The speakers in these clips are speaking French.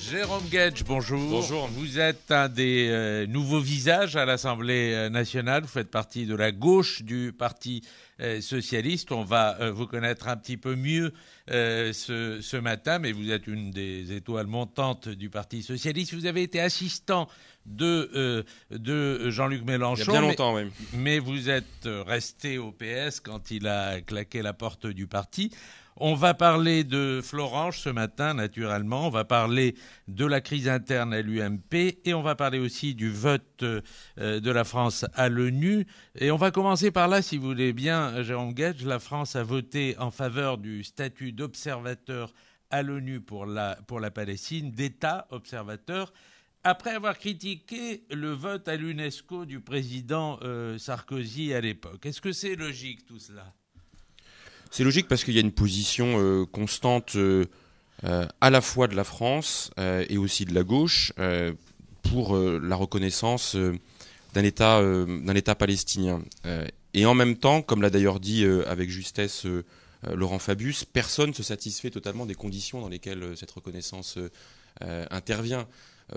Jérôme Gedge, bonjour. Bonjour. Vous êtes un des euh, nouveaux visages à l'Assemblée euh, nationale. Vous faites partie de la gauche du Parti euh, socialiste. On va vous connaître un petit peu mieux ce, matin, mais vous êtes une des étoiles montantes du Parti socialiste. Vous avez été assistant de, Jean-Luc Mélenchon. Il y a bien longtemps, même. Mais vous êtes resté au PS quand il a claqué la porte du parti. On va parler de Florence ce matin, naturellement. On va parler de la crise interne à l'UMP et on va parler aussi du vote euh, de la France à l'ONU. Et on va commencer par là, si vous voulez bien, Jérôme Gage. La France a voté en faveur du statut d'observateur à l'ONU pour la, Palestine, d'État observateur après avoir critiqué le vote à l'UNESCO du président euh, Sarkozy à l'époque. Est-ce que c'est logique tout cela c'est logique parce qu'il y a une position euh, constante euh, euh, à la fois de la France et aussi de la gauche pour la reconnaissance d'un État, d'un État palestinien. et en même temps, comme l'a d'ailleurs dit avec justesse Laurent Fabius, personne ne se satisfait totalement des conditions dans lesquelles cette reconnaissance intervient.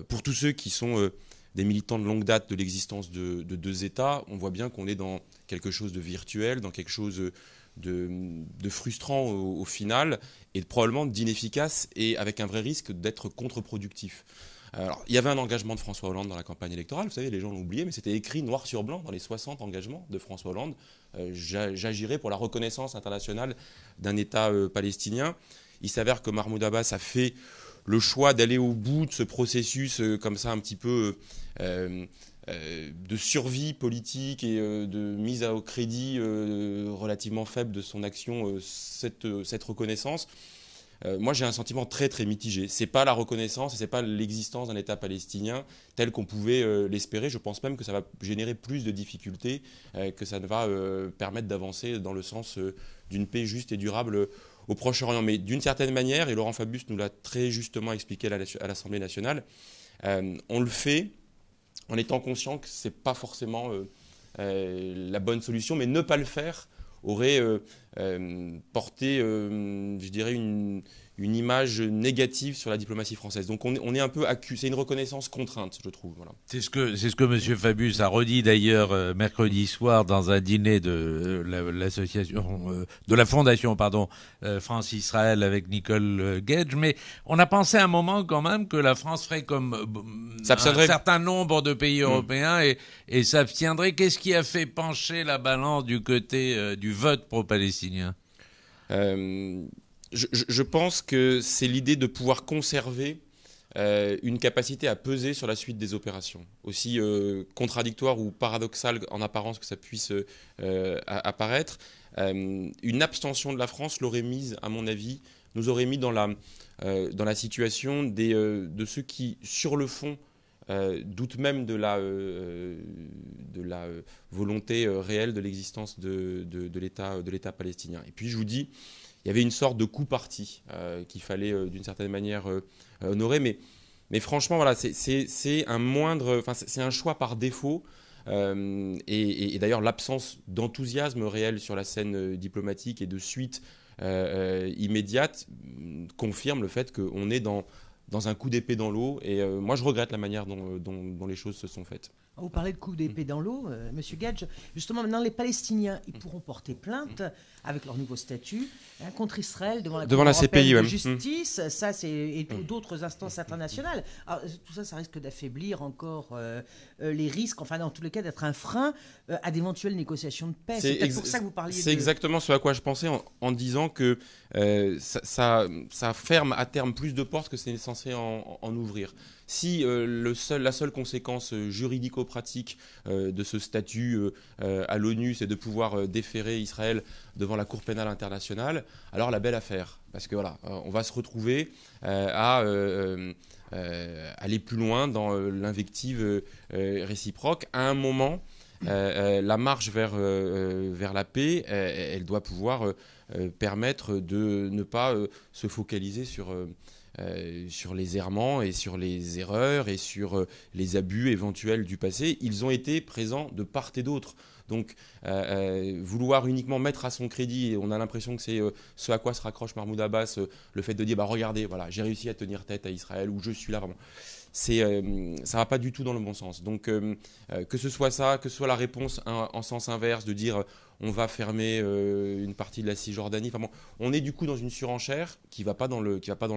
pour tous ceux qui sont des militants de longue date de l'existence de, de, deux États, on voit bien qu'on est dans quelque chose de virtuel, dans quelque chose de, frustrant au, final et probablement d'inefficace et avec un vrai risque d'être contre-productif. Alors, il y avait un engagement de François Hollande dans la campagne électorale, vous savez, les gens l'ont oublié, mais c'était écrit noir sur blanc dans les 60 engagements de François Hollande. Euh, J'agirai pour la reconnaissance internationale d'un État euh, palestinien. Il s'avère que Mahmoud Abbas a fait le choix d'aller au bout de ce processus euh, comme ça un petit peu euh, de survie politique et euh, de mise au crédit euh, relativement faible de son action, cette, reconnaissance, moi j'ai un sentiment très très mitigé. C'est pas la reconnaissance, c'est pas l'existence d'un État palestinien tel qu'on pouvait l'espérer. Je pense même que ça va générer plus de difficultés que ça ne va permettre d'avancer dans le sens d'une paix juste et durable au Proche-Orient. Mais d'une certaine manière, et Laurent Fabius nous l'a très justement expliqué à l'Assemblée nationale, on le fait en étant conscient que ce n'est pas forcément euh, euh, la bonne solution, mais ne pas le faire aurait euh, porté, je dirais, une, une image négative sur la diplomatie française. Donc on est, un peu accusé, c'est une reconnaissance contrainte, je trouve. Voilà. C'est ce que c'est ce que Monsieur Fabius a redit d'ailleurs euh, mercredi soir dans un dîner de euh, l'association euh, de la fondation pardon France Israël avec Nicole Gage. Mais on a pensé à un moment quand même que la France ferait comme un certain nombre de pays mm. européens et, et s'abstiendrait. Qu'est-ce qui a fait pencher la balance du côté du vote pro-palestinien je, pense que c'est l'idée de pouvoir conserver euh, une capacité à peser sur la suite des opérations. Aussi euh, contradictoire ou paradoxale en apparence que ça puisse euh, apparaître, une abstention de la France l'aurait mise, à mon avis, nous aurait mis dans la, dans la situation des, de ceux qui, sur le fond, doutent même de la, de la volonté réelle de l'existence de, de, de l'État palestinien. Et puis je vous dis, il y avait une sorte de coup parti euh, qu'il fallait euh, d'une certaine manière euh, honorer. Mais, franchement, voilà, c'est un moindre, c'est un choix par défaut. et, d'ailleurs, l'absence d'enthousiasme réel sur la scène diplomatique et de suite immédiate mm, confirme le fait qu'on est dans, dans un coup d'épée dans l'eau. Et moi, je regrette la manière dont les choses se sont faites. Vous parlez de coups d'épée dans l'eau, euh, Monsieur Gage. Justement, maintenant, les Palestiniens, ils pourront porter plainte avec leur nouveau statut hein, contre Israël devant la, devant la de mm. justice. Ça, c'est et d'autres instances internationales. Euh, tout ça, ça risque d'affaiblir encore euh, les risques, enfin, dans tous les cas, d'être un frein à d'éventuelles négociations de paix. C'est pour ça que vous parliez. C'est exactement ce à quoi je pensais en, disant que ça, ça, ferme à terme plus de portes que c'est censé en ouvrir. Si euh, la seule conséquence euh, juridico-pratique euh, de ce statut à l'ONU, c'est de pouvoir déférer Israël devant la Cour pénale internationale, alors la belle affaire. Parce que voilà, on va se retrouver à... aller plus loin dans l'invective réciproque. À un moment, la marche vers, vers la paix, elle doit pouvoir permettre de ne pas se focaliser sur, euh, sur les errements et sur les erreurs et sur euh, les abus éventuels du passé, ils ont été présents de part et d'autre. Donc euh, vouloir uniquement mettre à son crédit, et on a l'impression que c'est ce à quoi se raccroche Mahmoud Abbas, le fait de dire bah regardez, voilà, j'ai réussi à tenir tête à Israël ou je suis là vraiment c'est ne euh, ça va pas du tout dans le bon sens. Donc euh, euh, que ce soit ça, que ce soit la réponse en, sens inverse de dire on va fermer une partie de la Cisjordanie. Enfin on est du coup dans une surenchère qui va va pas dans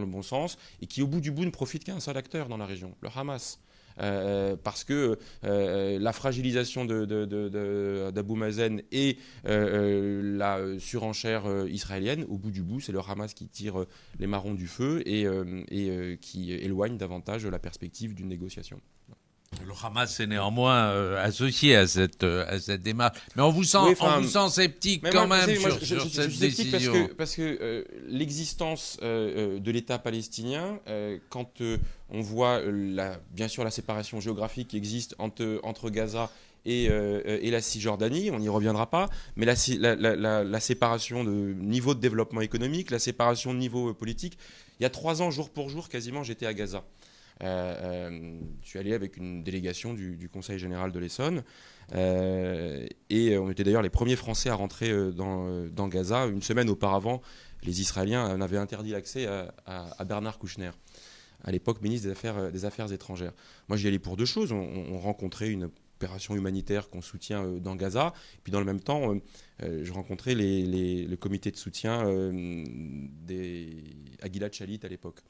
le bon sens et qui au bout du bout ne profite qu'à un seul acteur dans la région, le Hamas. Euh, parce que euh, la fragilisation d'Abou Mazen et euh, la surenchère israélienne, au bout du bout, c'est le Hamas qui tire les marrons du feu et qui éloigne davantage la perspective d'une négociation. Le Hamas est néanmoins euh, associé à cette, euh, à cette démarche. Mais on vous sent, on vous sent sceptique quand même, sur, je, cette décision. Parce que, euh, l'existence de l'État palestinien, quand on voit la, bien sûr la séparation géographique qui existe entre, entre Gaza et, et, la Cisjordanie, on n'y reviendra pas, mais la, la, séparation de niveau de développement économique, la séparation de niveau politique. Il y a trois ans, jour pour jour, quasiment, j'étais à Gaza je suis allé avec une délégation du, Conseil général de l'Essonne. Euh, et on était d'ailleurs les premiers Français à rentrer euh, euh, dans, Gaza. Une semaine auparavant, les Israéliens avaient interdit l'accès à, Bernard Kouchner à l'époque ministre des Affaires, des Affaires étrangères. Moi, j'y allais pour deux choses. On, rencontrait une opération humanitaire qu'on soutient dans Gaza. Et puis, dans le même temps, je rencontrais les, le comité de soutien des, à Gilad à l'époque.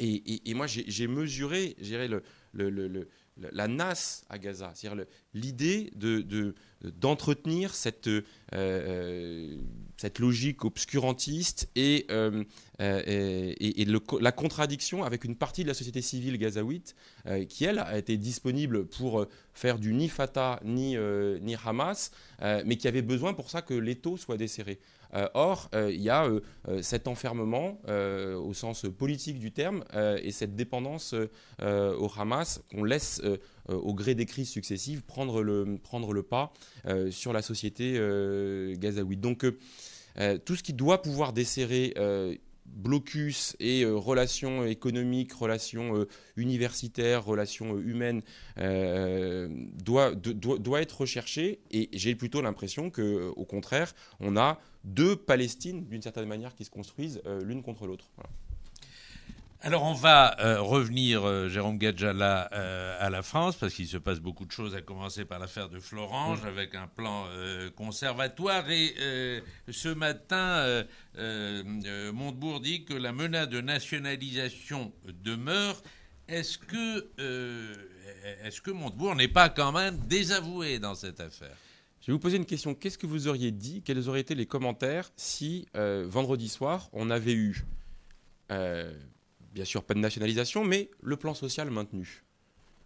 Et, moi, j'ai mesuré, le, le, le, la nasse à Gaza, c'est-à-dire l'idée d'entretenir de, d'entretenir cette euh, euh, cette logique obscurantiste et, euh, euh, et, la contradiction avec une partie de la société civile gazaouite euh, qui, elle, a été disponible pour faire du ni Fatah ni, ni Hamas, mais qui avait besoin pour ça que l'étau soit desserré. or, il y a cet enfermement au sens politique du terme et cette dépendance au Hamas qu'on laisse euh, au gré des crises successives, prendre le, pas euh, sur la société euh, gazaouite. Donc tout ce qui doit pouvoir desserrer blocus et relations économiques, relations universitaires, relations humaines doit, être recherché. Et j'ai plutôt l'impression que, au contraire, on a deux Palestines d'une certaine manière qui se construisent l'une contre l'autre. Alors on va euh, revenir, euh, Jérôme Gadjala, euh, à la France, parce qu'il se passe beaucoup de choses, à commencer par l'affaire de Florange, avec un plan conservatoire. Et ce matin, Montebourg dit que la menace de nationalisation demeure. Est-ce que, est que Montebourg n'est pas quand même désavoué dans cette affaire je vais vous poser une question. Qu'est-ce que vous auriez dit Quels auraient été les commentaires si vendredi soir on avait eu bien sûr pas de nationalisation, mais le plan social maintenu.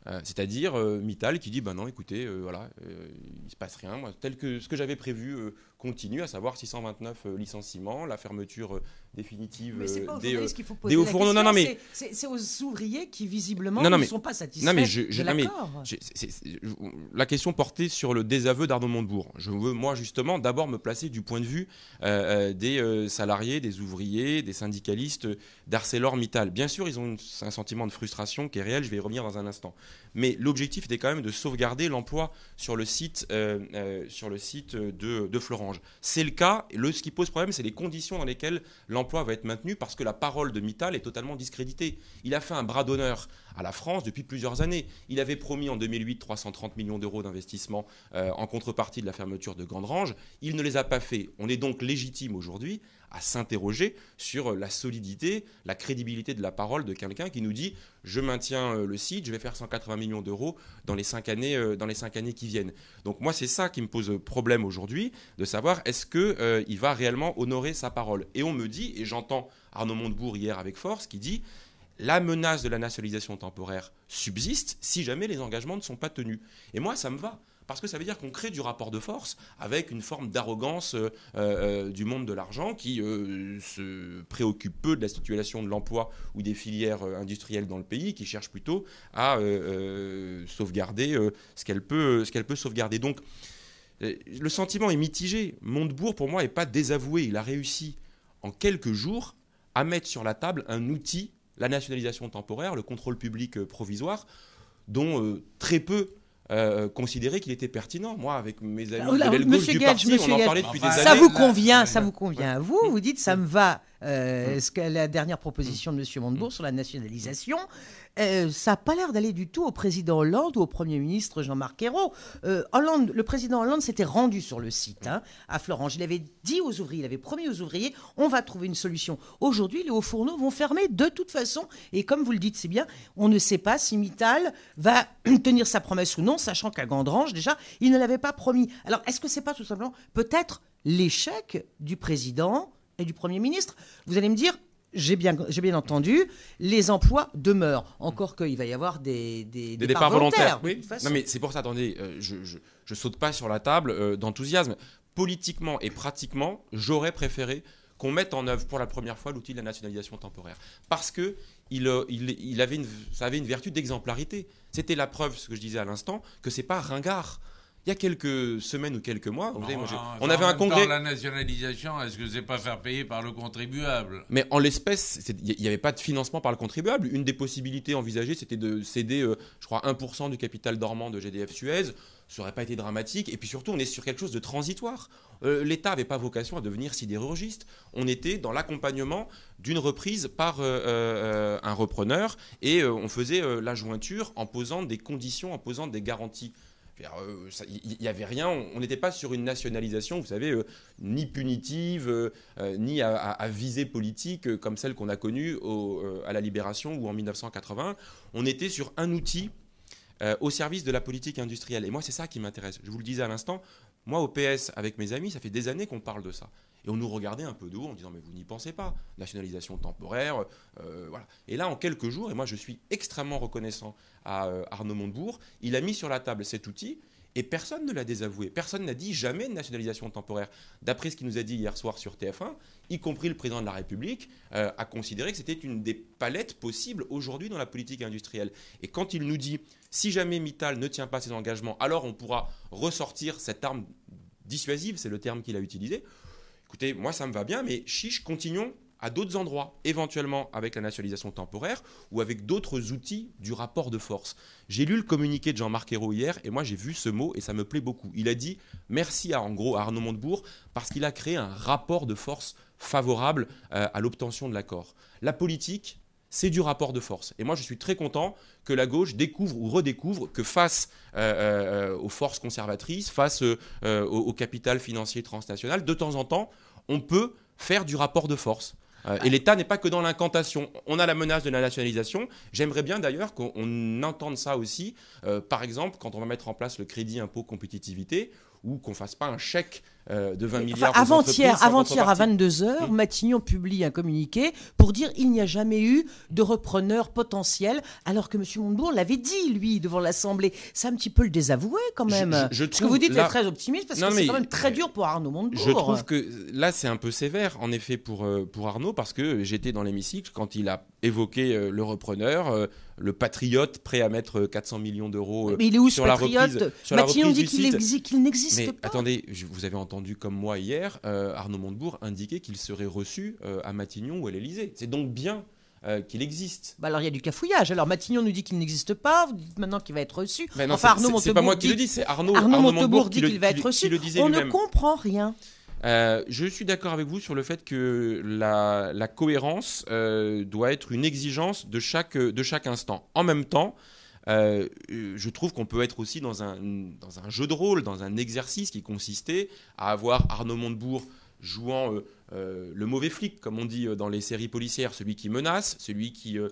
Euh, c'est-à-dire euh, Mittal qui dit, ben non, écoutez, euh, voilà, il ne se passe rien, tel que ce que j'avais prévu continue, à savoir 629 euh, licenciements, la fermeture euh, définitive euh, des, mais c'est aux ouvriers qui visiblement ne sont pas satisfaits je, de La question portée sur le désaveu d'Arnaud Montebourg. Je veux moi justement d'abord me placer du point de vue des salariés, des ouvriers, des syndicalistes d'ArcelorMittal. Bien sûr, ils ont un sentiment de frustration qui est réel. Je vais y revenir dans un instant mais l'objectif était quand même de sauvegarder l'emploi sur le site, euh, euh, sur le site de, Florange. C'est le cas, le, ce qui pose problème, c'est les conditions dans lesquelles l'emploi va être maintenu, parce que la parole de Mittal est totalement discréditée. Il a fait un bras d'honneur à la France depuis plusieurs années. Il avait promis en 2008 330 millions d'euros d'investissement euh, en contrepartie de la fermeture de Gandrange. Il ne les a pas fait. On est donc légitime aujourd'hui à s'interroger sur la solidité, la crédibilité de la parole de quelqu'un qui nous dit je maintiens euh, le site, je vais faire 180 millions d'euros dans les cinq années euh, dans les années qui viennent. Donc moi c'est ça qui me pose problème aujourd'hui de savoir est-ce qu'il va réellement honorer sa parole. Et on me dit et j'entends Arnaud Montebourg hier avec force qui dit la menace de la nationalisation temporaire subsiste si jamais les engagements ne sont pas tenus. Et moi, ça me va. Parce que ça veut dire qu'on crée du rapport de force avec une forme d'arrogance euh, euh, du monde de l'argent qui euh, se préoccupe peu de la situation de l'emploi ou des filières industrielles dans le pays, qui cherche plutôt à sauvegarder ce qu'elle peut, peut, sauvegarder. Donc, le sentiment est mitigé. Montebourg, pour moi, n'est pas désavoué. Il a réussi en quelques jours à mettre sur la table un outil la nationalisation temporaire, le contrôle public euh, provisoire, dont euh, très peu euh, considéraient qu'il était pertinent. Moi, avec mes amis de gauche du parti, on en parlait depuis des années. Vous ça vous convient, ça vous convient. Vous, vous dites, ça me va. la dernière proposition de M. Montebourg mm. sur la nationalisation, euh, ça n'a pas l'air d'aller du tout au président Hollande ou au Premier ministre Jean-Marc Ayrault. Euh, Hollande, le président Hollande s'était rendu sur le site hein, à Florence. Il avait dit aux ouvriers, il avait promis aux ouvriers, on va trouver une solution. Aujourd'hui, les hauts fourneaux vont fermer de toute façon. Et comme vous le dites, c'est bien, on ne sait pas si Mittal va tenir sa promesse ou non, sachant qu'à Gandrange, déjà, il ne l'avait pas promis. Alors, est-ce que c'est pas tout simplement peut-être l'échec du président et du Premier ministre Vous allez me dire, j'ai bien, bien entendu, les emplois demeurent. Encore qu'il va y avoir des, des, départs, volontaires. Oui. Non, mais c'est pour ça, attendez, euh, je, je, saute pas sur la table euh, d'enthousiasme. Politiquement et pratiquement, j'aurais préféré qu'on mette en œuvre pour la première fois l'outil de la nationalisation temporaire. Parce que il, euh, il, il avait une, ça avait une vertu d'exemplarité. C'était la preuve, ce que je disais à l'instant, que c'est pas ringard. Il y a quelques semaines ou quelques mois, on avait un congrès. Temps, la nationalisation, est-ce que c'est pas faire payer par le contribuable Mais en l'espèce, il n'y avait pas de financement par le contribuable. Une des possibilités envisagées, c'était de céder, euh, je crois, 1% du capital dormant de GDF Suez. Ça n'aurait pas été dramatique. Et puis surtout, on est sur quelque chose de transitoire. Euh, L'État n'avait pas vocation à devenir sidérurgiste. On était dans l'accompagnement d'une reprise par euh, un repreneur et on faisait la jointure en posant des conditions, en posant des garanties il n'y euh, avait rien, on n'était pas sur une nationalisation, vous savez, euh, ni punitive, euh, ni à, visée politique comme celle qu'on a connue à la Libération ou en 1980. On était sur un outil au service de la politique industrielle. Et moi, c'est ça qui m'intéresse. Je vous le disais à l'instant, moi, au PS, avec mes amis, ça fait des années qu'on parle de ça. Et on nous regardait un peu de haut en disant mais vous n'y pensez pas, nationalisation temporaire, euh, euh, voilà. Et là, en quelques jours, et moi je suis extrêmement reconnaissant à euh, Arnaud Montebourg, il a mis sur la table cet outil et personne ne l'a désavoué. Personne n'a dit jamais de nationalisation temporaire. D'après ce qu'il nous a dit hier soir sur TF1, y compris le président de la République a considéré que c'était une des palettes possibles aujourd'hui dans la politique industrielle. Et quand il nous dit si jamais Mittal ne tient pas ses engagements, alors on pourra ressortir cette arme dissuasive, c'est le terme qu'il a utilisé, écoutez, moi ça me va bien, mais chiche, continuons à d'autres endroits, éventuellement avec la nationalisation temporaire ou avec d'autres outils du rapport de force. J'ai lu le communiqué de Jean-Marc Ayrault hier et moi j'ai vu ce mot et ça me plaît beaucoup. Il a dit merci à en gros à Arnaud Montebourg parce qu'il a créé un rapport de force favorable euh, à l'obtention de l'accord. La politique, c'est du rapport de force. Et moi, je suis très content que la gauche découvre ou redécouvre que face euh, euh, aux forces conservatrices, face euh, au, capital financier transnational, de temps en temps, on peut faire du rapport de force. et l'État n'est pas que dans l'incantation. On a la menace de la nationalisation. J'aimerais bien d'ailleurs qu'on entende ça aussi, par exemple, quand on va mettre en place le crédit impôt compétitivité, ou qu'on fasse pas un chèque euh, de 20 milliards. Avant-hier, avant-hier à 22 h Matignon publie un communiqué pour dire il n'y a jamais eu de repreneur potentiel, alors que M. Montebourg l'avait dit lui devant l'Assemblée. C'est un petit peu le désavoué quand même. Ce que vous dites là... très optimiste parce que c'est quand même très euh, dur pour Arnaud Montebourg. Je trouve que euh, là c'est un peu sévère en effet pour pour Arnaud parce que j'étais dans l'hémicycle quand il a évoqué le repreneur le patriote prêt à mettre 400 millions d'euros sur, la reprise, sur la dit qu'il n'existe pas. attendez, vous avez entendu comme moi hier euh, Arnaud Montebourg indiquait qu'il serait reçu euh, à Matignon ou à l'Elysée. C'est donc bien euh, qu'il existe. Bah alors il y a du cafouillage. Alors Matignon nous dit qu'il n'existe pas, vous dites maintenant qu'il va être reçu. non, enfin, Arnaud C'est pas moi qui le dis, c'est Arnaud, Montebourg dit qu'il va être reçu. On ne comprend rien. je suis d'accord avec vous sur le fait que la, cohérence doit être une exigence de chaque, de chaque instant. En même temps, euh, euh, je trouve qu'on peut être aussi dans un, jeu de rôle, dans un exercice qui consistait à avoir Arnaud Montebourg jouant euh, euh, le mauvais flic, comme on dit euh, dans les séries policières, celui qui menace, celui qui euh,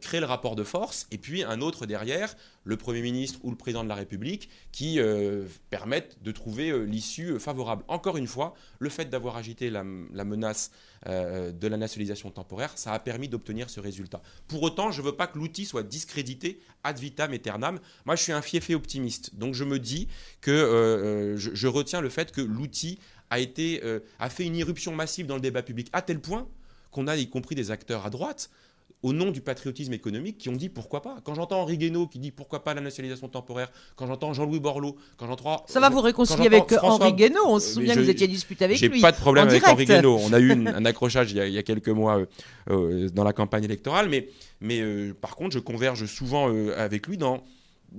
crée le rapport de force, et puis un autre derrière, le Premier ministre ou le Président de la République, qui permettent de trouver l'issue favorable. Encore une fois, le fait d'avoir agité la, menace de la nationalisation temporaire, ça a permis d'obtenir ce résultat. Pour autant, je ne veux pas que l'outil soit discrédité ad vitam aeternam. Moi, je suis un fiefé optimiste, donc je me dis que je retiens le fait que l'outil euh, a, fait une irruption massive dans le débat public, à tel point qu'on a y compris des acteurs à droite, au nom du patriotisme économique, qui ont dit pourquoi pas. Quand j'entends Henri Guénaud qui dit pourquoi pas la nationalisation temporaire, quand j'entends Jean-Louis Borloo, quand j'entends. Ça va vous réconcilier avec euh, Henri Guénaud, on se euh, souvient que vous étiez disputé avec lui. J'ai pas de problème avec Henri Guénaud. On a eu un accrochage il y, a, quelques mois dans la campagne électorale, mais, mais par contre, je converge souvent avec lui dans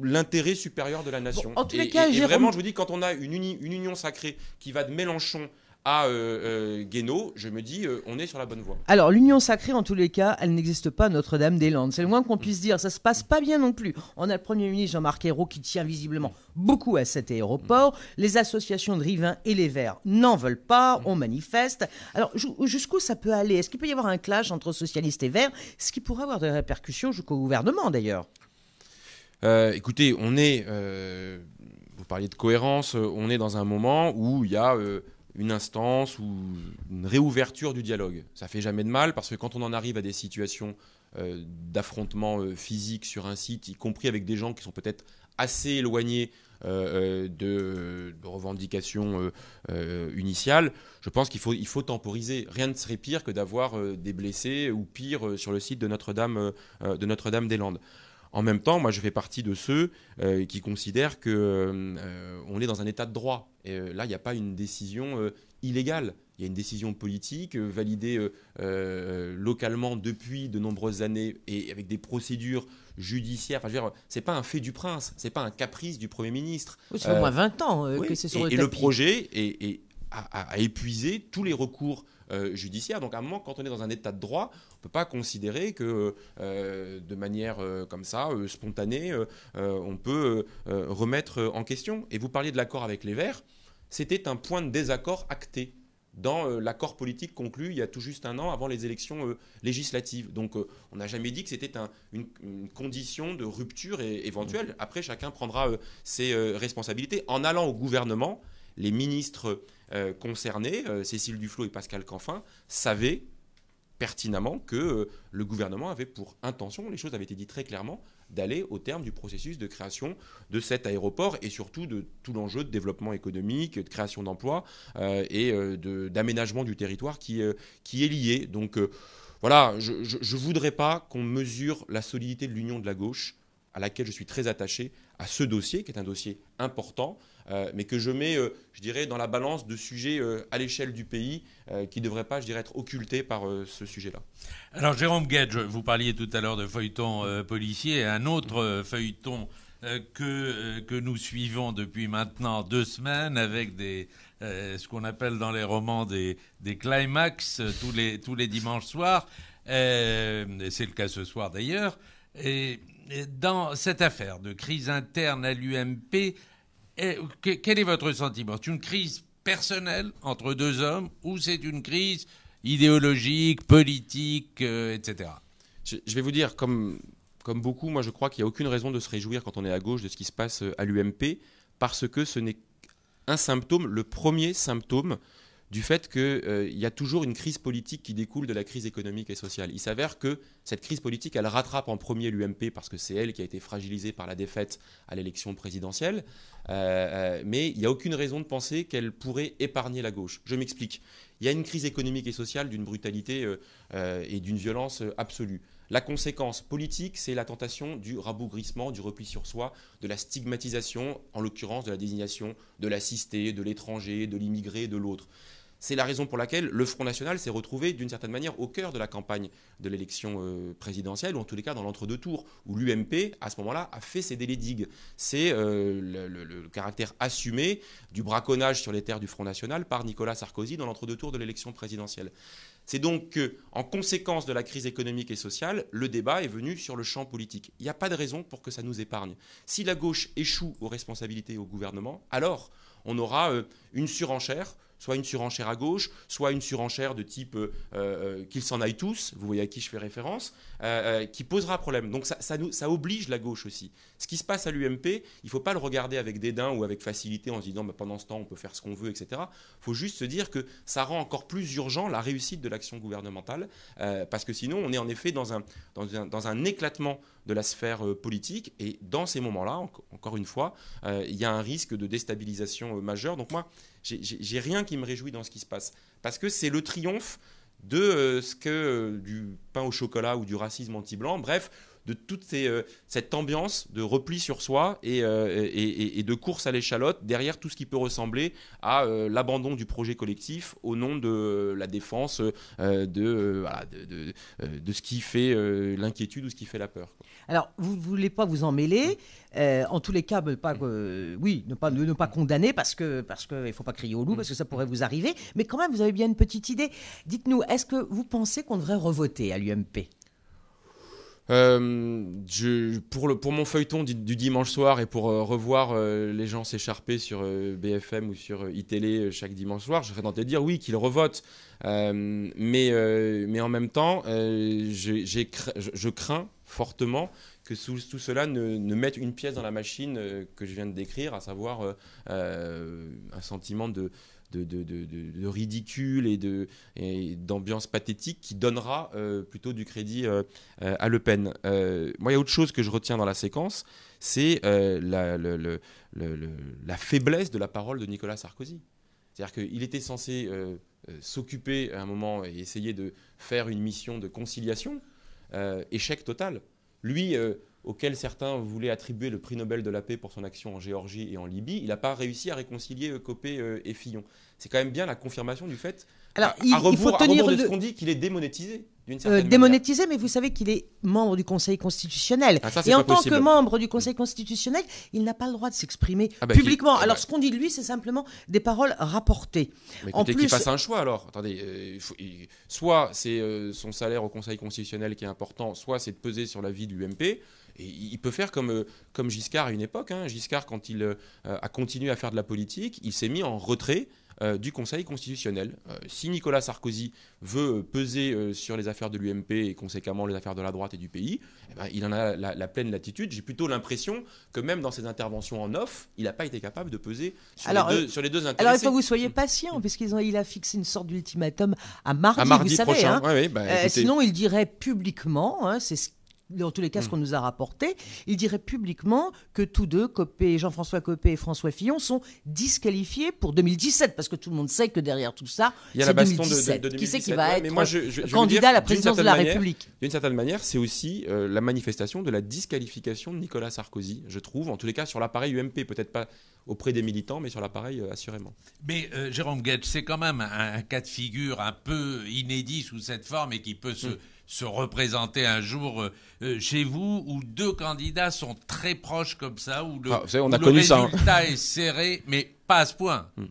l'intérêt supérieur de la nation. en tous les cas, et, vraiment, je vous dis, quand on a une, union sacrée qui va de Mélenchon à euh, euh Guénaud, je me dis, euh, on est sur la bonne voie. Alors, l'union sacrée, en tous les cas, elle n'existe pas à Notre-Dame-des-Landes. C'est le moins qu'on puisse dire. Ça se passe pas bien non plus. On a le Premier ministre Jean-Marc Ayrault qui tient visiblement beaucoup à cet aéroport. Les associations de rivin et les Verts n'en veulent pas. On manifeste. Alors, jusqu'où ça peut aller Est-ce qu'il peut y avoir un clash entre socialistes et Verts Ce qui pourrait avoir des répercussions jusqu'au gouvernement, d'ailleurs. Euh, écoutez, on est, euh, vous parliez de cohérence, euh, on est dans un moment où il y a une instance ou une réouverture du dialogue. Ça fait jamais de mal parce que quand on en arrive à des situations d'affrontement physique sur un site, y compris avec des gens qui sont peut-être assez éloignés de, revendications initiales, je pense qu'il faut, faut temporiser. Rien ne serait pire que d'avoir des blessés ou pire sur le site de Notre-Dame de Notre-Dame-des-Landes. En même temps, moi, je fais partie de ceux euh, qui considèrent que euh, on est dans un état de droit. Et euh, là, il n'y a pas une décision illégale. Il y a une décision politique validée localement depuis de nombreuses années et avec des procédures judiciaires. Enfin, je veux dire, c'est pas un fait du prince, c'est pas un caprice du Premier ministre. Oui, ça fait au moins 20 ans que c'est sur et, le tapis. Et le projet a épuisé tous les recours euh, judiciaire. Donc à un moment, quand on est dans un état de droit, on ne peut pas considérer que euh, de manière euh, comme ça, spontanée, on peut remettre en question. Et vous parliez de l'accord avec les Verts, c'était un point de désaccord acté dans l'accord politique conclu il y a tout juste un an avant les élections législatives. Donc on n'a jamais dit que c'était une, condition de rupture éventuelle. Après, chacun prendra ses responsabilités en allant au gouvernement les ministres euh, concernés, euh, Cécile Duflot et Pascal Canfin, savaient pertinemment que euh, le gouvernement avait pour intention, les choses avaient été dites très clairement, d'aller au terme du processus de création de cet aéroport et surtout de tout l'enjeu de développement économique, de création d'emplois et d'aménagement du territoire qui, qui est lié. Donc voilà, je ne voudrais pas qu'on mesure la solidité de l'union de la gauche à laquelle je suis très attaché, à ce dossier, qui est un dossier important, euh, mais que je mets, euh, je dirais, dans la balance de sujets euh, à l'échelle du pays, qui ne devraient pas, je dirais, être occultés par ce sujet-là. Alors, Jérôme Gage, vous parliez tout à l'heure de feuilleton policier, un autre feuilleton que, que nous suivons depuis maintenant deux semaines avec des, ce qu'on appelle dans les romans des, des climax tous les, tous les dimanches soirs. C'est le cas ce soir d'ailleurs. Et dans cette affaire de crise interne à l'UMP, quel est votre sentiment C'est une crise personnelle entre deux hommes ou c'est une crise idéologique, politique, euh, etc. Je, vais vous dire, comme, comme beaucoup, moi je crois qu'il n'y a aucune raison de se réjouir quand on est à gauche de ce qui se passe euh, à l'UMP, parce que ce n'est un symptôme, le premier symptôme du fait qu'il euh, y a toujours une crise politique qui découle de la crise économique et sociale. Il s'avère que cette crise politique, elle rattrape en premier l'UMP parce que c'est elle qui a été fragilisée par la défaite à l'élection présidentielle. Euh, euh, mais il n'y a aucune raison de penser qu'elle pourrait épargner la gauche. Je m'explique. Il y a une crise économique et sociale d'une brutalité et d'une violence absolue. La conséquence politique, c'est la tentation du rabougrissement, du repli sur soi, de la stigmatisation, en l'occurrence de la désignation de l'assisté, de l'étranger, de l'immigré, de l'autre. C'est la raison pour laquelle le Front National s'est retrouvé d'une certaine manière au cœur de la campagne de l'élection euh, présidentielle, ou en tous les cas dans l'entre-deux tours, où l'UMP, à ce moment-là, a fait ses délais digues. C'est euh, le, caractère assumé du braconnage sur les terres du Front National par Nicolas Sarkozy dans l'entre-deux tours de l'élection présidentielle. C'est donc en conséquence de la crise économique et sociale, le débat est venu sur le champ politique. Il n'y a pas de raison pour que ça nous épargne. Si la gauche échoue aux responsabilités au gouvernement, alors on aura euh, une surenchère soit une surenchère à gauche, soit une surenchère de type euh, euh, qu'ils s'en aillent tous, vous voyez à qui je fais référence, euh, qui posera problème. Donc ça, nous, oblige la gauche aussi. Ce qui se passe à l'UMP, il ne faut pas le regarder avec dédain ou avec facilité en se disant bah, pendant ce temps on peut faire ce qu'on veut, etc. Il faut juste se dire que ça rend encore plus urgent la réussite de l'action gouvernementale, parce que sinon on est en effet dans un, dans un, dans un éclatement de la sphère politique, et dans ces moments-là, encore une fois, il y a un risque de déstabilisation majeure. Donc moi, j'ai rien qui me réjouit dans ce qui se passe. Parce que c'est le triomphe de euh, ce que euh, du pain au chocolat ou du racisme anti-blanc, bref, de toute euh, cette ambiance de repli sur soi et, de course à l'échalote derrière tout ce qui peut ressembler à l'abandon du projet collectif au nom de la défense de, ce qui fait l'inquiétude ou ce qui fait la peur. Alors, vous ne voulez pas vous en mêler euh, en tous les cas, euh, ne pas, oui, ne pas, condamner parce qu'il parce que il faut pas crier au loup parce que ça pourrait vous arriver. Mais quand même, vous avez bien une petite idée. Dites-nous, est-ce que vous pensez qu'on devrait revoter à l'UMP je, euh, pour, le, pour mon feuilleton du, dimanche soir et pour euh, revoir euh, les gens s'écharper sur BFM ou sur iTélé chaque dimanche soir, je serais tenté de dire oui, qu'ils revotent. mais, mais en même temps, je, je, crains fortement que tout cela ne, mette une pièce dans la machine que je viens de décrire, à savoir un sentiment de, de, de, de, de ridicule et d'ambiance pathétique qui donnera euh, plutôt du crédit euh, euh, à Le Pen. moi, il y a autre chose que je retiens dans la séquence, c'est la, la, faiblesse de la parole de Nicolas Sarkozy. C'est-à-dire qu'il était censé s'occuper à un moment et essayer de faire une mission de conciliation. échec total. Lui, auquel certains voulaient attribuer le prix Nobel de la paix pour son action en Géorgie et en Libye, il n'a pas réussi à réconcilier euh, Copé euh, et Fillon. C'est quand même bien la confirmation du fait, Alors, de ce qu'on dit, qu'il est démonétisé. Euh, démonétisé, mais vous savez qu'il est membre du Conseil constitutionnel. Ah, et en tant que membre du Conseil constitutionnel, il n'a pas le droit de s'exprimer ah, bah, publiquement. Eh alors, bah. ce qu'on dit de lui, c'est simplement des paroles rapportées. Mais en plus, qu'il fasse un choix alors. Attendez, euh, soit c'est euh, son salaire au Conseil constitutionnel qui est important, soit c'est de peser sur la vie de l'UMP. Et il peut faire comme, comme Giscard à une époque. Hein. Giscard, quand il a continué à faire de la politique, il s'est mis en retrait euh, du Conseil constitutionnel. Euh, si Nicolas Sarkozy veut euh, peser sur les affaires de l'UMP et conséquemment les affaires de la droite et du pays, eh ben, il en a la, pleine latitude. J'ai plutôt l'impression que même dans ses interventions en off, il n'a pas été capable de peser sur, les, deux, sur Alors il faut que vous soyez mm. patient, mm. puisqu'il il a fixé une sorte d'ultimatum à mardi, à hein. bah, sinon, il dirait publiquement, hein, c'est ce dans tous les cas, ce mm. qu'on nous a rapporté, il dirait publiquement que tous deux, Copé, Jean-François Copé et François Fillon, sont disqualifiés pour 2017, parce que tout le monde sait que derrière tout ça, c'est 2017. la de Qui sait qui va être candidat à la présidence de la République D'une certaine manière, c'est aussi euh, la manifestation de la disqualification de Nicolas Sarkozy, je trouve, en tous les cas sur l'appareil UMP, peut-être pas auprès des militants, mais sur l'appareil euh, assurément. Mais euh, Jérôme Guedj, c'est quand même un, cas de figure un peu inédit sous cette forme et qui peut se... Mm se représenter un jour euh, euh, chez vous où deux candidats sont très proches comme ça, où le, ah, hein. résultat est serré, mais pas à ce point. Hmm.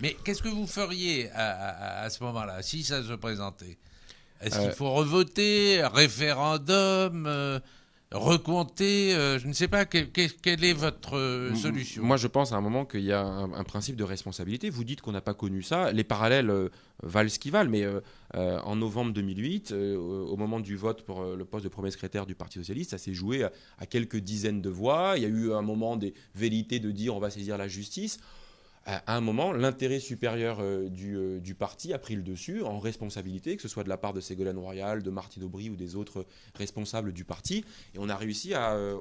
Mais qu'est-ce que vous feriez à, ce moment-là, si ça se présentait Est-ce euh. qu'il faut revoter, référendum recompter euh, Je ne sais pas, quelle, est votre euh, solution Moi, je pense à un moment qu'il y a un, principe de responsabilité. Vous dites qu'on n'a pas connu ça. Les parallèles euh, valent ce qu'ils valent, mais en novembre 2008, au moment du vote pour le poste de premier secrétaire du Parti Socialiste, ça s'est joué à, quelques dizaines de voix. Il y a eu un moment des vérités de dire on va saisir la justice à un moment, l'intérêt supérieur euh, euh, du, parti a pris le dessus en responsabilité, que ce soit de la part de Ségolène Royal, de Martine Aubry ou des autres responsables du parti, et on a réussi à euh,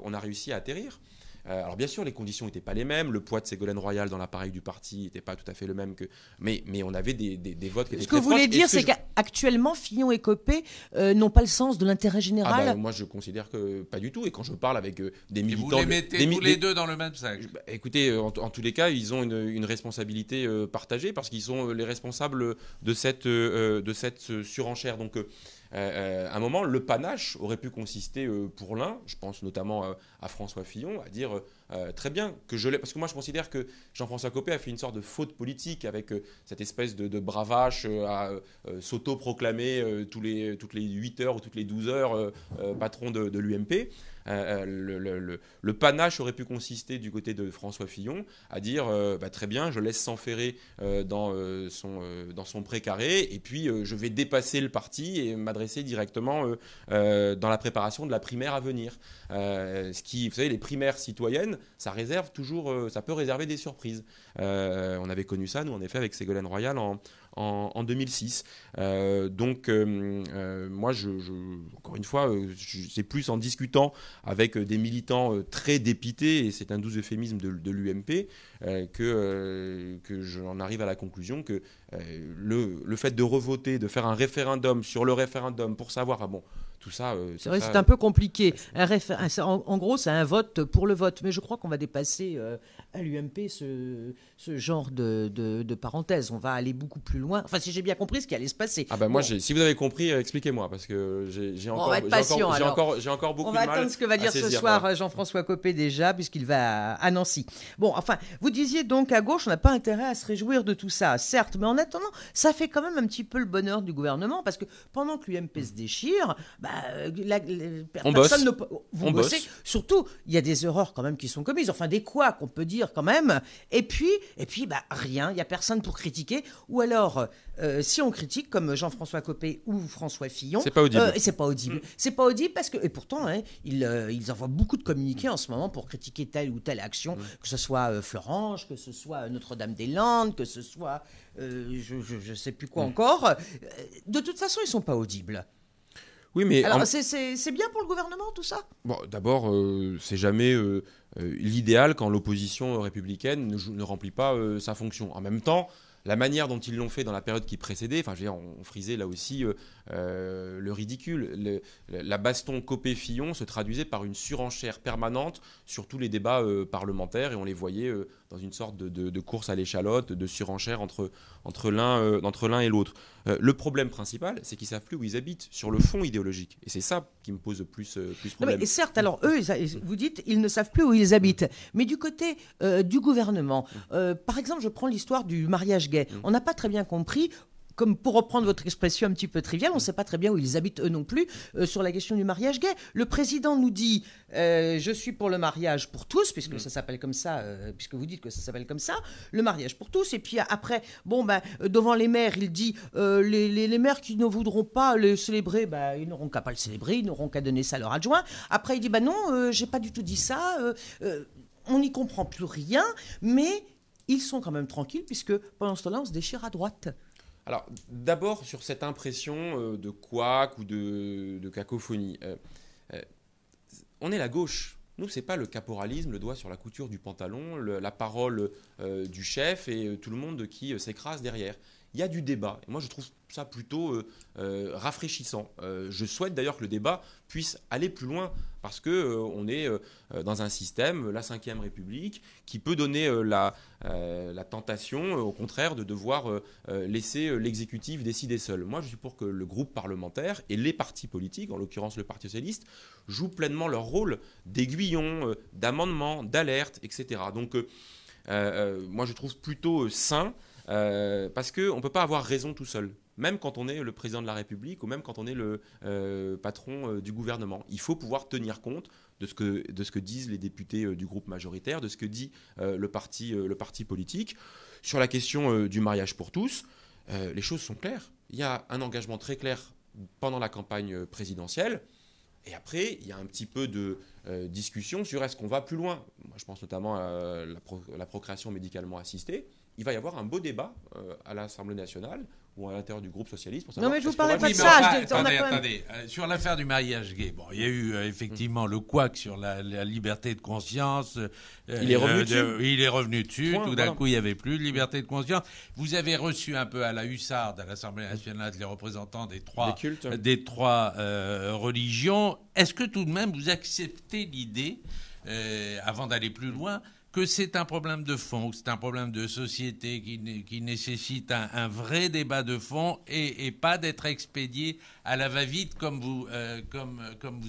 atterrir. Euh, alors bien sûr, les conditions n'étaient pas les mêmes, le poids de Ségolène Royal dans l'appareil du parti n'était pas tout à fait le même que... Mais, mais on avait des, votes qui étaient... Ce que vous voulez dire, c'est qu'actuellement, Fillon et Copé euh, n'ont pas le sens de l'intérêt ah général. Bah, moi, je considère que pas du tout. Et quand je parle avec euh, des militants... vous les mettez tous les deux dans le même sac. Bah, écoutez, en, tous les cas, ils ont une, une responsabilité partagée parce qu'ils sont les responsables de cette, de cette surenchère. Donc... Euh, euh, à un moment, le panache aurait pu consister euh, pour l'un, je pense notamment à François Fillon, à dire très bien que je l'ai. Parce que moi, je considère que Jean-François Copé a fait une sorte de faute politique avec cette espèce de, bravache à s'auto-proclamer toutes les 8 heures ou toutes les 12 heures patron de l'UMP. Euh, euh, le, panache aurait pu consister du côté de François Fillon à dire euh, bah, très bien, je laisse s'enferrer dans, son, dans son précaré et puis je vais dépasser le parti et m'adresser directement dans la préparation de la primaire à venir. ce qui, vous savez, les primaires citoyennes, ça réserve toujours, ça peut réserver des surprises. on avait connu ça, nous, en effet, avec Ségolène Royal en, en, 2006. Euh, donc, euh, euh, moi, je, encore une fois, c'est plus en discutant avec des militants très dépités, et c'est un doux euphémisme de, l'UMP, que, que j'en arrive à la conclusion que le, le fait de revoter, de faire un référendum sur le référendum pour savoir, ah bon, tout ça. Euh, c'est vrai, c'est un peu compliqué. en, gros, c'est un vote pour le vote. Mais je crois qu'on va dépasser euh, à l'UMP ce, ce genre de, parenthèse. On va aller beaucoup plus loin. Enfin, si j'ai bien compris ce qui allait se passer. Ah ben moi, si vous avez compris, euh, expliquez-moi parce que j'ai encore, encore, encore, encore, beaucoup de mal. On va attendre ce que va dire ce soir Jean-François Copé déjà, puisqu'il va à Nancy. Bon, enfin, vous disiez donc à gauche, on n'a pas intérêt à se réjouir de tout ça, certes, mais en attendant, ça fait quand même un petit peu le bonheur du gouvernement parce que pendant que l'UMP se déchire, bah, euh, on bosse. Surtout, il y a des erreurs quand même qui sont commises, enfin des quoi qu'on peut dire quand même. Et puis, et puis bah, rien, il n'y a personne pour critiquer. Ou alors, euh, si on critique, comme Jean-François Copé ou François Fillon, c'est pas audible. Euh, c'est pas audible. Mm. C'est pas audible parce que, et pourtant, hein, ils, envoient beaucoup de communiqués en ce moment pour critiquer telle ou telle action, mm. que ce soit Florange, que ce soit Notre-Dame-des-Landes, que ce soit je, ne sais plus quoi mm. encore. De toute façon, ils sont pas audibles. Oui, mais Alors, c'est bien pour le gouvernement tout ça Bon, d'abord, euh, c'est jamais euh, euh, l'idéal quand l'opposition républicaine ne, remplit pas sa fonction. En même temps, la manière dont ils l'ont fait dans la période qui précédait, enfin, on frisait là aussi le ridicule. la baston Copé-Fillon se traduisait par une surenchère permanente sur tous les débats parlementaires et on les voyait dans une sorte de, course à l'échalote, de surenchère entre, entre l'un et l'autre. Euh, le problème principal, c'est qu'ils savent plus où ils habitent sur le fond idéologique. Et c'est ça qui me pose plus, euh, plus problème. et certes, alors eux, vous dites, ils ne savent plus où ils habitent. Mais du côté euh, du gouvernement, mmh. par exemple, je prends l'histoire du mariage gay. Mmh. On n'a pas très bien compris comme pour reprendre votre expression un petit peu triviale, on ne sait pas très bien où ils habitent eux non plus euh, sur la question du mariage gay. Le président nous dit euh, je suis pour le mariage pour tous, puisque ça s'appelle comme ça, euh, puisque vous dites que ça s'appelle comme ça, le mariage pour tous. Et puis après, bon ben devant les maires, il dit les, maires qui ne voudront pas le célébrer, bah, ils n'auront qu'à pas le célébrer, ils n'auront qu'à donner ça à leur adjoint. Après, il dit ben non, j'ai pas du tout dit ça. on n'y comprend plus rien, mais ils sont quand même tranquilles puisque pendant ce temps-là, on se déchire à droite. Alors, d'abord sur cette impression euh, de couac ou de, cacophonie. Euh, euh, on est la gauche. Nous, c'est pas le caporalisme, le doigt sur la couture du pantalon, la parole du chef et tout le monde qui s'écrase derrière il y a du débat. Et moi, je trouve ça plutôt euh, euh, rafraîchissant. Euh, je souhaite d'ailleurs que le débat puisse aller plus loin parce que on est dans un système, la Ve République, qui peut donner la, la, tentation, au contraire, de devoir laisser l'exécutif décider seul. Moi, je suis pour que le groupe parlementaire et les partis politiques, en l'occurrence le Parti socialiste, jouent pleinement leur rôle d'aiguillon, d'amendement, d'alerte, etc. Donc, moi, je trouve plutôt sain euh, parce qu'on ne peut pas avoir raison tout seul, même quand on est le président de la République ou même quand on est le euh, patron euh, du gouvernement. Il faut pouvoir tenir compte de ce que, de ce que disent les députés du groupe majoritaire, de ce que dit le, parti, le parti politique. Sur la question du mariage pour tous, les choses sont claires. Il y a un engagement très clair pendant la campagne présidentielle. Et après, il y a un petit peu de discussion sur est-ce qu'on va plus loin. Moi, je pense notamment à la procréation médicalement assistée il va y avoir un beau débat euh, à l'Assemblée nationale ou à l'intérieur du groupe socialiste. non, mais je vous parlais pas de ça. attendez, attendez. Euh, sur l'affaire du mariage gay, il y a eu euh, effectivement le couac sur la, liberté de conscience. il est revenu dessus. tout d'un coup, il n'y avait plus de liberté de conscience. Vous avez reçu un peu à la hussarde, à l'Assemblée nationale, les représentants des trois, Des trois religions. Est-ce que tout de même vous acceptez l'idée, avant d'aller plus loin, que c'est un problème de fond, que c'est un problème de société qui, nécessite un, vrai débat de fond et, pas d'être expédié à la va-vite comme vous, euh,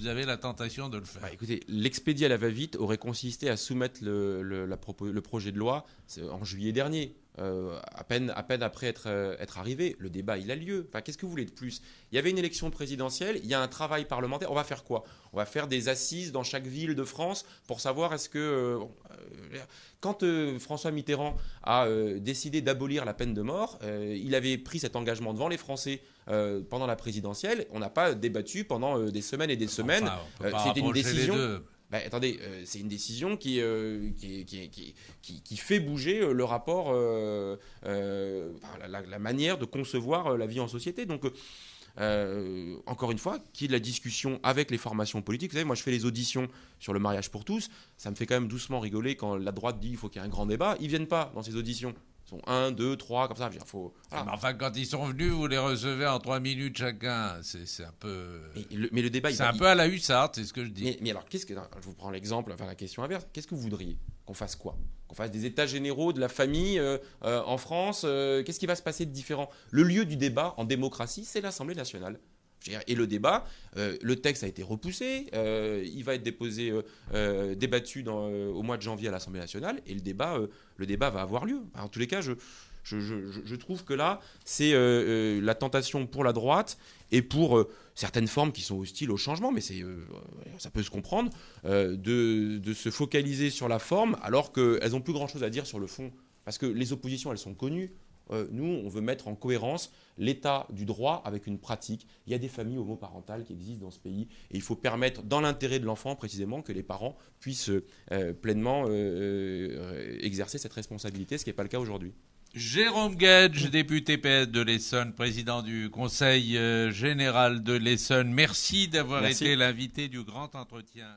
avez la tentation de le faire. Bah, écoutez, l'expédier à la va-vite aurait consisté à soumettre le projet de loi en juillet dernier. Euh, à, peine, à peine après euh, être, arrivé. Le débat, il a lieu. qu'est-ce que vous voulez de plus Il y avait une élection présidentielle, il y a un travail parlementaire. On va faire quoi On va faire des assises dans chaque ville de France pour savoir est-ce que... Euh, quand François Mitterrand a décidé d'abolir la peine de mort, il avait pris cet engagement devant les Français pendant la présidentielle, on n'a pas débattu pendant des semaines et des semaines. C'était une décision. Bah, attendez, euh, c'est une décision qui, euh, qui, fait bouger euh, le rapport, la, manière de concevoir la vie en société. Donc, encore une fois, qu'il y ait de la discussion avec les formations politiques. Vous savez, moi, je fais les auditions sur le mariage pour tous. Ça me fait quand même doucement rigoler quand la droite dit qu'il faut qu'il y ait un grand débat. Ils viennent pas dans ces auditions. Ils sont 1, 2, 3, comme ça. Il faut, Enfin, quand ils sont venus, vous les recevez en 3 minutes chacun. C'est un peu. Mais le, débat. C'est un peu à la hussarde, c'est ce que je dis. Mais, alors, qu'est-ce que. Je vous prends l'exemple, enfin la question inverse. Qu'est-ce que vous voudriez Qu'on fasse quoi Qu'on fasse des états généraux de la famille euh, euh, en France euh, Qu'est-ce qui va se passer de différent Le lieu du débat en démocratie, c'est l'Assemblée nationale. Et le débat, euh, le texte a été repoussé, euh, il va être déposé, euh, débattu dans, au mois de janvier à l'Assemblée nationale, et le débat, le débat va avoir lieu. en tous les cas, je, je, trouve que là, c'est la tentation pour la droite et pour certaines formes qui sont hostiles au changement, mais c'est, ça peut se comprendre, de, de, se focaliser sur la forme alors qu'elles n'ont plus grand-chose à dire sur le fond. Parce que les oppositions, elles sont connues. Euh, nous, on veut mettre en cohérence l'état du droit avec une pratique. Il y a des familles homoparentales qui existent dans ce pays et il faut permettre, dans l'intérêt de l'enfant précisément, que les parents puissent euh, pleinement euh, exercer cette responsabilité, ce qui n'est pas le cas aujourd'hui. Jérôme Gage, député PS de l'Essonne, président du Conseil général de l'Essonne, merci d'avoir été l'invité du grand entretien.